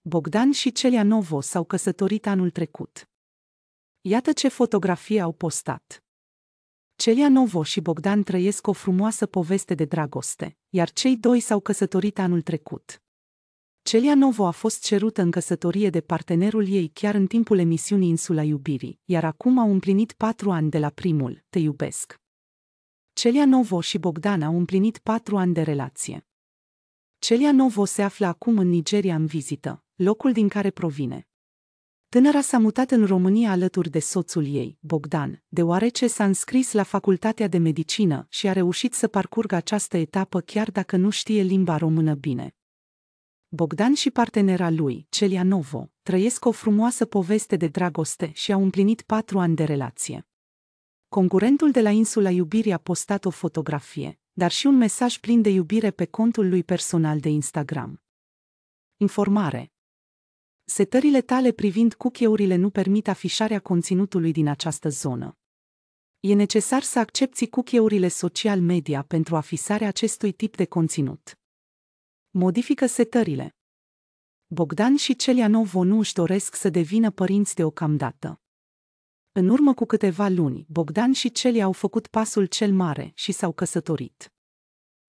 Bogdan și Celia Novo s-au căsătorit anul trecut. Iată ce fotografii au postat. Celia Novo și Bogdan trăiesc o frumoasă poveste de dragoste, iar cei doi s-au căsătorit anul trecut. Celia Novo a fost cerută în căsătorie de partenerul ei chiar în timpul emisiunii Insula Iubirii, iar acum au împlinit patru ani de la primul, Te iubesc. Celia Novo și Bogdan au împlinit patru ani de relație. Celia Novo se află acum în Nigeria în vizită, locul din care provine. Tânăra s-a mutat în România alături de soțul ei, Bogdan, deoarece s-a înscris la Facultatea de Medicină și a reușit să parcurgă această etapă chiar dacă nu știe limba română bine. Bogdan și partenera lui, Celia Novo, trăiesc o frumoasă poveste de dragoste și au împlinit patru ani de relație. Concurentul de la insula iubirii a postat o fotografie, dar și un mesaj plin de iubire pe contul lui personal de Instagram. Informare Setările tale privind cookie-urile nu permit afișarea conținutului din această zonă. E necesar să accepti cookie-urile social media pentru afișarea acestui tip de conținut. Modifică setările. Bogdan și Celia Novo nu își doresc să devină părinți deocamdată. În urmă cu câteva luni, Bogdan și Celia au făcut pasul cel mare și s-au căsătorit.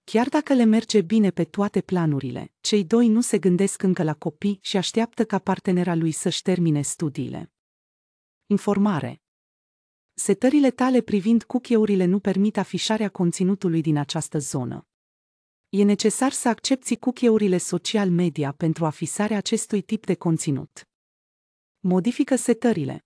Chiar dacă le merge bine pe toate planurile, cei doi nu se gândesc încă la copii și așteaptă ca partenera lui să-și termine studiile. Informare Setările tale privind cookie nu permit afișarea conținutului din această zonă. E necesar să accepti cookie social media pentru afișarea acestui tip de conținut. Modifică setările.